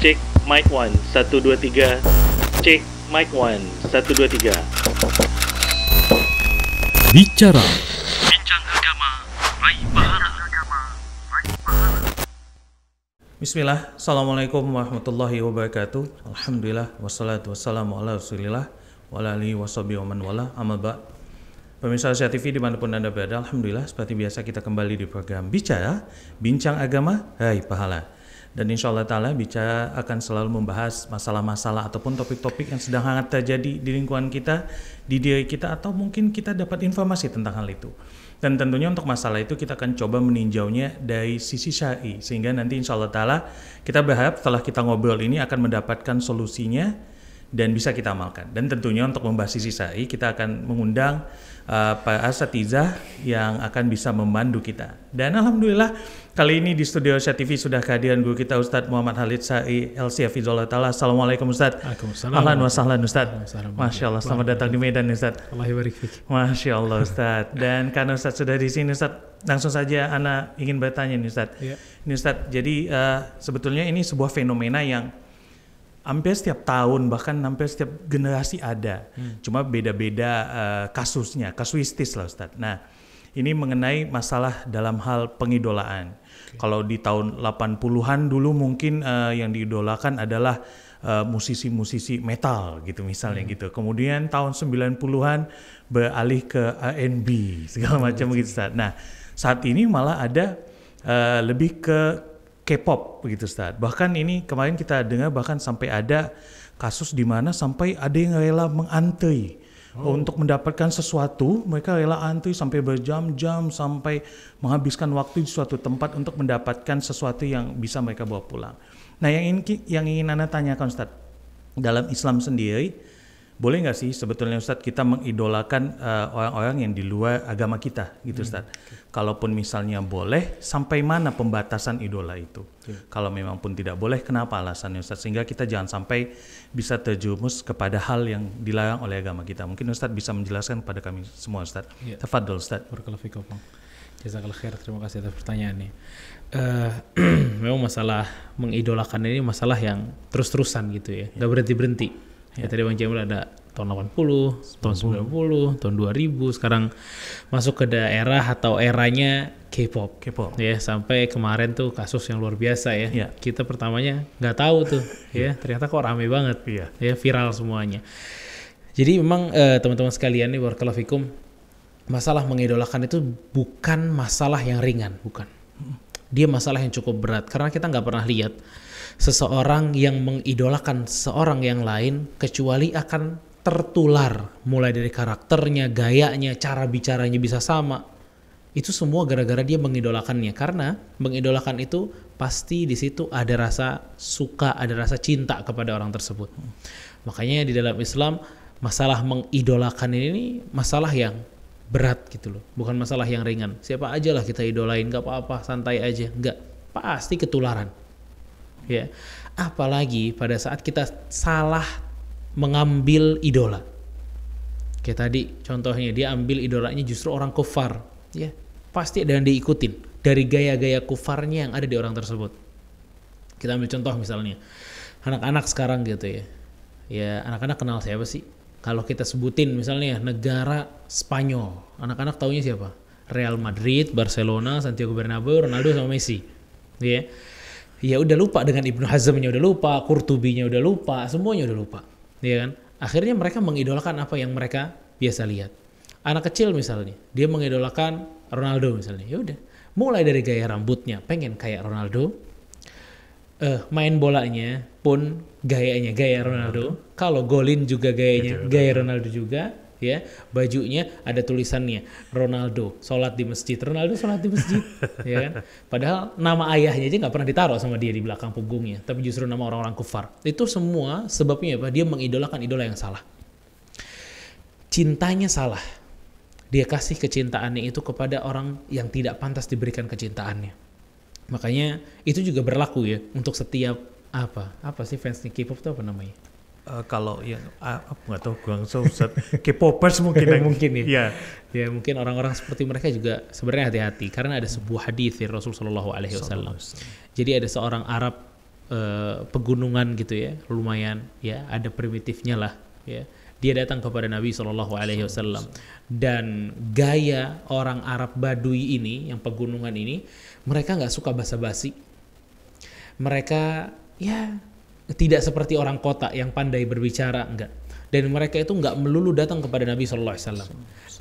Cek mic 1 1 2 3. Cek mic 1 1 2 3. Bicara. Bincang agama, raih pahala. Bismillah, Assalamualaikum warahmatullahi wabarakatuh Alhamdulillah, wassalatu wassalamu ala rasulillah Wa alihi wa man wala, Pemirsa Asia TV dimanapun Anda berada, Alhamdulillah seperti biasa kita kembali di program Bicara, Bincang Agama, hai Pahala dan insya Allah Ta'ala bicara akan selalu membahas masalah-masalah ataupun topik-topik yang sedang hangat terjadi di lingkungan kita, di diri kita atau mungkin kita dapat informasi tentang hal itu. Dan tentunya untuk masalah itu kita akan coba meninjaunya dari sisi syari sehingga nanti insya Allah Ta'ala kita berharap setelah kita ngobrol ini akan mendapatkan solusinya dan bisa kita amalkan. Dan tentunya untuk membahas sisi sahih kita akan mengundang uh, Pak asatizah yang akan bisa memandu kita. Dan alhamdulillah kali ini di studio TV sudah kehadiran guru kita Ustadz Muhammad Halid Sa'i LC Fizullah Ta'ala. Assalamualaikum Ustadz. Waalaikumsalam. Alhamdulillah Ustadz. Masya Allah selamat datang di Medan Ustadz. Allah Masya Allah Ustadz. Dan karena Ustadz sudah di sini Ustadz langsung saja Ana ingin bertanya nih Ustadz. Yeah. Ini Ustadz jadi uh, sebetulnya ini sebuah fenomena yang hampir setiap tahun bahkan hampir setiap generasi ada. Hmm. Cuma beda-beda uh, kasusnya, kasuistis lah ustadz. Nah, ini mengenai masalah dalam hal pengidolaan. Okay. Kalau di tahun 80-an dulu mungkin uh, yang diidolakan adalah eh, musisi-musisi uh, metal gitu misalnya hmm. gitu. Kemudian tahun 90-an beralih ke R&B segala hmm, macam gitu. ustadz. Nah, saat ini malah ada uh, lebih ke K-pop begitu Ustaz. Bahkan ini kemarin kita dengar bahkan sampai ada kasus di mana sampai ada yang rela mengantri oh. untuk mendapatkan sesuatu, mereka rela antri sampai berjam-jam sampai menghabiskan waktu di suatu tempat untuk mendapatkan sesuatu yang bisa mereka bawa pulang. Nah, yang ingin yang ingin Anda tanyakan Ustaz, dalam Islam sendiri boleh nggak sih sebetulnya Ustadz kita mengidolakan eh, orang-orang uh, yang di luar agama kita gitu hmm, Ustadz. Kalaupun misalnya boleh, sampai mana pembatasan idola itu? Okay. Kalau memang pun tidak boleh, kenapa alasannya Ustadz? Sehingga kita jangan sampai bisa terjumus kepada hal yang dilarang oleh agama kita. Mungkin Ustadz bisa menjelaskan kepada kami semua Ustadz. Yeah. Tafadol Ustadz. Jazakallah khair, terima kasih atas pertanyaannya. Uh, eh, memang masalah mengidolakan ini masalah yang terus-terusan gitu ya, iya. nggak gak berhenti-berhenti. ya tadi Bang Jamil ada tahun 80, 90. tahun 90, tahun 2000, sekarang masuk ke daerah atau eranya K-pop. K-pop. Ya, sampai kemarin tuh kasus yang luar biasa ya. ya. Kita pertamanya nggak tahu tuh iya. ya, ternyata kok rame banget. Iya. Ya, viral semuanya. Jadi memang eh, teman-teman sekalian nih Warkalafikum, masalah mengidolakan itu bukan masalah yang ringan, bukan. Dia masalah yang cukup berat karena kita nggak pernah lihat seseorang yang mengidolakan seorang yang lain kecuali akan tertular mulai dari karakternya, gayanya, cara bicaranya bisa sama. Itu semua gara-gara dia mengidolakannya karena mengidolakan itu pasti di situ ada rasa suka, ada rasa cinta kepada orang tersebut. Makanya di dalam Islam masalah mengidolakan ini masalah yang berat gitu loh, bukan masalah yang ringan. Siapa aja lah kita idolain, gak apa-apa, santai aja, gak pasti ketularan. Ya, apalagi pada saat kita salah mengambil idola. Kayak tadi contohnya dia ambil idolanya justru orang kufar, ya. Pasti yang diikutin dari gaya-gaya kufarnya yang ada di orang tersebut. Kita ambil contoh misalnya. Anak-anak sekarang gitu ya. Ya, anak-anak kenal siapa sih? Kalau kita sebutin misalnya negara Spanyol, anak-anak taunya siapa? Real Madrid, Barcelona, Santiago Bernabeu, Ronaldo sama Messi. Ya. Ya udah lupa dengan Ibnu Hazmnya udah lupa, Kurtubinya udah lupa, semuanya udah lupa ya kan? Akhirnya mereka mengidolakan apa yang mereka biasa lihat. Anak kecil misalnya, dia mengidolakan Ronaldo misalnya. Ya udah, mulai dari gaya rambutnya, pengen kayak Ronaldo. Uh, main bolanya pun gayanya gaya Ronaldo. Kalau golin juga gayanya gaya Ronaldo juga ya bajunya ada tulisannya Ronaldo sholat di masjid Ronaldo sholat di masjid ya kan padahal nama ayahnya aja nggak pernah ditaruh sama dia di belakang punggungnya tapi justru nama orang-orang kufar itu semua sebabnya apa dia mengidolakan idola yang salah cintanya salah dia kasih kecintaannya itu kepada orang yang tidak pantas diberikan kecintaannya makanya itu juga berlaku ya untuk setiap apa apa sih fansnya K-pop tuh apa namanya Uh, kalau ya nggak tahu Guangzhou Ustaz K-popers mungkin yang, mungkin ya. ya. Ya mungkin orang-orang seperti mereka juga sebenarnya hati-hati karena ada sebuah hadis dari Rasul Shallallahu alaihi wasallam. Jadi ada seorang Arab uh, pegunungan gitu ya, lumayan ya ada primitifnya lah ya. Dia datang kepada Nabi Shallallahu alaihi wasallam dan gaya orang Arab Badui ini yang pegunungan ini mereka nggak suka basa-basi. Mereka ya tidak seperti orang kota yang pandai berbicara enggak dan mereka itu enggak melulu datang kepada Nabi Shallallahu Alaihi Wasallam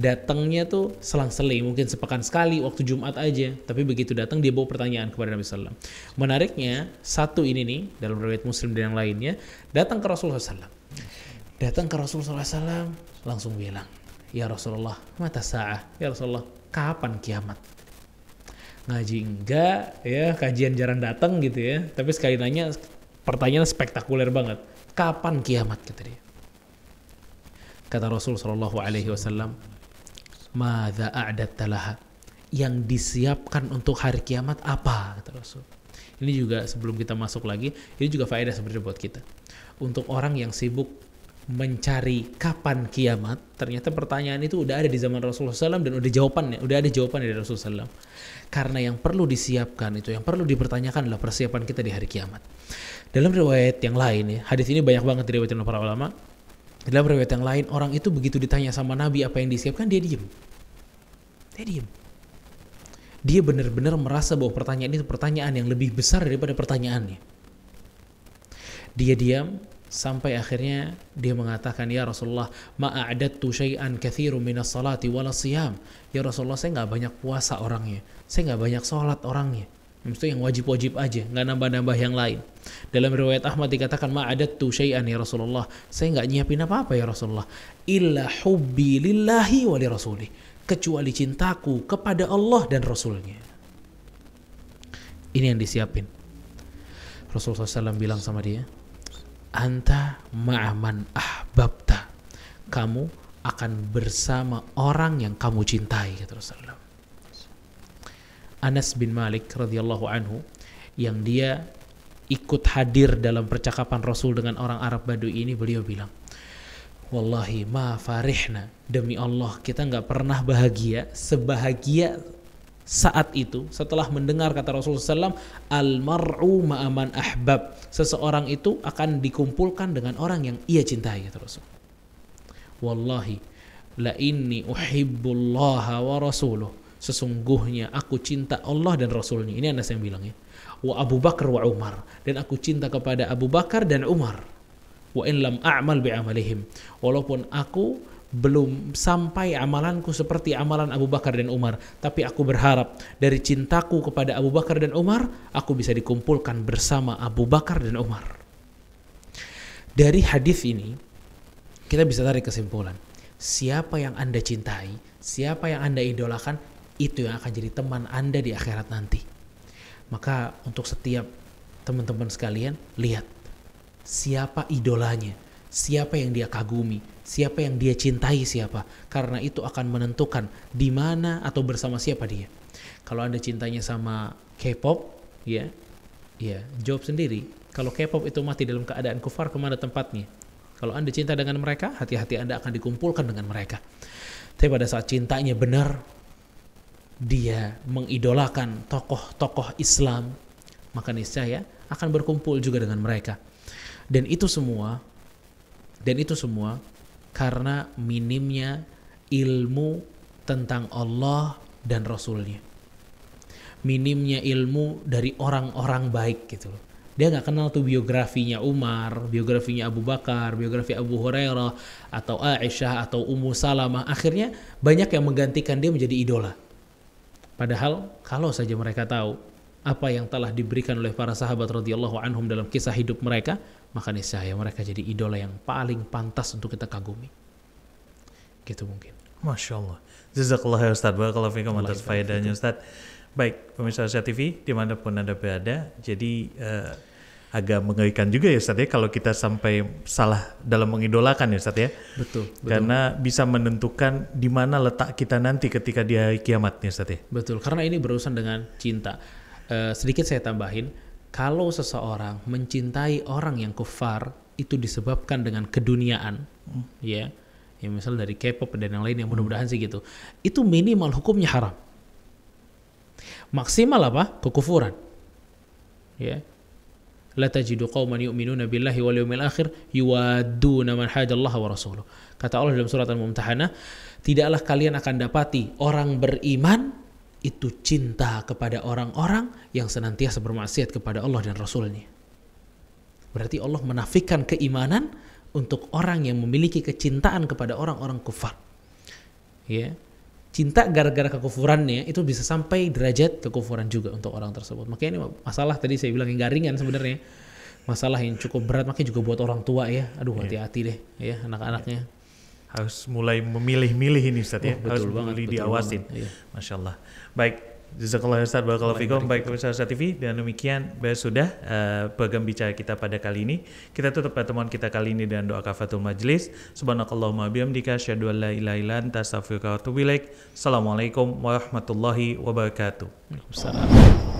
datangnya tuh selang-seling mungkin sepekan sekali waktu Jumat aja tapi begitu datang dia bawa pertanyaan kepada Nabi Sallam menariknya satu ini nih dalam riwayat Muslim dan yang lainnya datang ke Rasulullah Sallam datang ke Rasulullah Sallam langsung bilang ya Rasulullah mata sa'ah ya Rasulullah kapan kiamat ngaji enggak ya kajian jarang datang gitu ya tapi sekali nanya pertanyaan spektakuler banget. Kapan kiamat kata dia? Kata Rasul Shallallahu Alaihi Wasallam, "Mada adat telah Yang disiapkan untuk hari kiamat apa? Kata Rasul. Ini juga sebelum kita masuk lagi, ini juga faedah sebenarnya buat kita. Untuk orang yang sibuk mencari kapan kiamat, ternyata pertanyaan itu udah ada di zaman Rasulullah SAW dan udah jawabannya, udah ada jawaban dari Rasulullah SAW. Karena yang perlu disiapkan itu, yang perlu dipertanyakan adalah persiapan kita di hari kiamat. Dalam riwayat yang lain ya, hadis ini banyak banget diriwayatkan oleh para ulama. Dalam riwayat yang lain, orang itu begitu ditanya sama Nabi apa yang disiapkan, dia diem. Dia diem. Dia benar-benar merasa bahwa pertanyaan itu pertanyaan yang lebih besar daripada pertanyaannya. Dia diam, sampai akhirnya dia mengatakan ya Rasulullah ma'adattu syai'an kathiru minas salati wala siyam ya Rasulullah saya nggak banyak puasa orangnya saya nggak banyak sholat orangnya Maksudnya yang wajib-wajib aja, nggak nambah-nambah yang lain. Dalam riwayat Ahmad dikatakan tu syai'an ya Rasulullah. Saya nggak nyiapin apa-apa ya Rasulullah. Illa hubbi lillahi wa rasulih. Kecuali cintaku kepada Allah dan Rasulnya. Ini yang disiapin. Rasulullah SAW bilang sama dia, anta ma'aman ahbabta kamu akan bersama orang yang kamu cintai kata Rasulullah Anas bin Malik radhiyallahu anhu yang dia ikut hadir dalam percakapan Rasul dengan orang Arab Badui ini beliau bilang Wallahi ma farihna demi Allah kita nggak pernah bahagia sebahagia saat itu setelah mendengar kata Rasulullah SAW almaru ma'aman ahbab seseorang itu akan dikumpulkan dengan orang yang ia cintai kata Rasul wallahi la inni uhibbullaha wa rasuluh sesungguhnya aku cinta Allah dan Rasulnya ini Anas yang bilang ya wa Abu Bakar wa Umar dan aku cinta kepada Abu Bakar dan Umar wa in lam a'mal bi'amalihim walaupun aku belum sampai amalanku seperti amalan Abu Bakar dan Umar, tapi aku berharap dari cintaku kepada Abu Bakar dan Umar, aku bisa dikumpulkan bersama Abu Bakar dan Umar. Dari hadis ini, kita bisa tarik kesimpulan. Siapa yang Anda cintai, siapa yang Anda idolakan, itu yang akan jadi teman Anda di akhirat nanti. Maka untuk setiap teman-teman sekalian, lihat siapa idolanya, siapa yang dia kagumi, siapa yang dia cintai siapa. Karena itu akan menentukan di mana atau bersama siapa dia. Kalau Anda cintanya sama K-pop, ya, ya, jawab sendiri. Kalau K-pop itu mati dalam keadaan kufar, kemana tempatnya? Kalau Anda cinta dengan mereka, hati-hati Anda akan dikumpulkan dengan mereka. Tapi pada saat cintanya benar, dia mengidolakan tokoh-tokoh Islam, maka niscaya akan berkumpul juga dengan mereka. Dan itu semua dan itu semua karena minimnya ilmu tentang Allah dan Rasulnya. Minimnya ilmu dari orang-orang baik gitu loh. Dia nggak kenal tuh biografinya Umar, biografinya Abu Bakar, biografi Abu Hurairah, atau Aisyah, atau Ummu Salamah. Akhirnya banyak yang menggantikan dia menjadi idola. Padahal kalau saja mereka tahu apa yang telah diberikan oleh para sahabat radhiyallahu anhum dalam kisah hidup mereka, maka niscaya mereka jadi idola yang paling pantas untuk kita kagumi. Gitu mungkin. Masya Allah. Jazakallah ya Ustaz. Barakallahu fikum atas faedahnya Ustaz. Baik, pemirsa Asia TV, dimanapun Anda berada, jadi uh, agak mengerikan juga ya Ustaz ya kalau kita sampai salah dalam mengidolakan ya Ustaz ya. Betul. Karena bisa menentukan di mana letak kita nanti ketika di hari kiamat ya Ustaz ya. Betul, karena ini berurusan dengan cinta. Uh, sedikit saya tambahin, kalau seseorang mencintai orang yang kufar itu disebabkan dengan keduniaan hmm. ya ya misal dari K-pop dan yang lain yang hmm. mudah-mudahan sih gitu itu minimal hukumnya haram maksimal apa kekufuran ya la tajidu qauman yu'minuna billahi wal yawmil akhir yuwadduna man hadallaha wa rasuluh kata Allah dalam surat al-mumtahanah tidaklah kalian akan dapati orang beriman itu cinta kepada orang-orang yang senantiasa bermaksiat kepada Allah dan Rasulnya. Berarti Allah menafikan keimanan untuk orang yang memiliki kecintaan kepada orang-orang kufar. Ya, cinta gara-gara kekufurannya itu bisa sampai derajat kekufuran juga untuk orang tersebut. Makanya ini masalah tadi saya bilang yang garingan sebenarnya. Masalah yang cukup berat makanya juga buat orang tua ya. Aduh iya. hati-hati deh ya anak-anaknya. Iya. harus mulai memilih-milih ini Ustaz ya. oh, harus banget, mulai diawasin. Banget, iya. Masya Allah. Baik, Jazakallah Ustaz Barakallahu Fikum baik pemirsa TV dan demikian sudah uh, pegang bicara kita pada kali ini. Kita tutup pertemuan kita kali ini dengan doa kafatul majlis. Subhanakallahumma bihamdika asyhadu an la ilaha illa anta astaghfiruka Assalamualaikum warahmatullahi wabarakatuh. Waalaikumsalam.